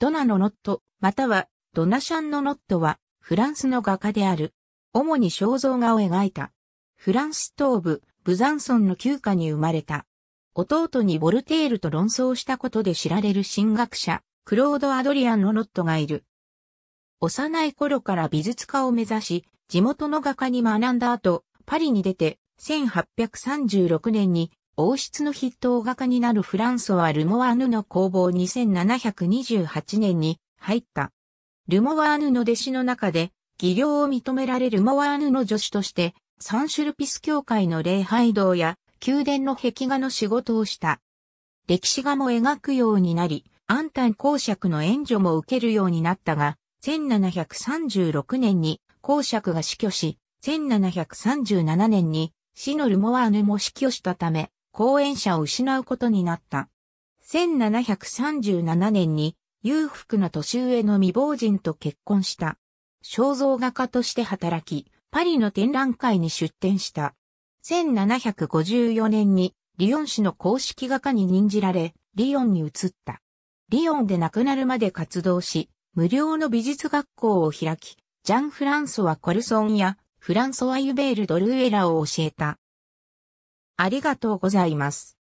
ドナのノット、またはドナシャンのノットは、フランスの画家である。主に肖像画を描いた。フランス東部、ブザンソンの旧家に生まれた。弟にボルテールと論争したことで知られる神学者、クロード・アドリアン・のノットがいる。幼い頃から美術家を目指し、地元の画家に学んだ後、パリに出て、1836年に王室の筆頭画家になるフランソワ・ルモワーヌの工房2728年に入った。ルモワーヌの弟子の中で、技量を認められるモワーヌの助手として、サンシュルピス教会の礼拝堂や宮殿の壁画の仕事をした。歴史画も描くようになり、アンタン公爵の援助も受けるようになったが、1736年に公爵が死去し、1737年に死のルモワーヌも死去したため、後援者を失うことになった。1737年に裕福な年上の未亡人と結婚した。肖像画家として働き、パリの展覧会に出展した。1754年にリヨン市の公式画家に任じられ、リヨンに移った。リヨンで亡くなるまで活動し、無料の美術学校を開き、ジャン・フランソワ・コルソンやフランソワ・ユベール・ドルエラを教えた。ありがとうございます。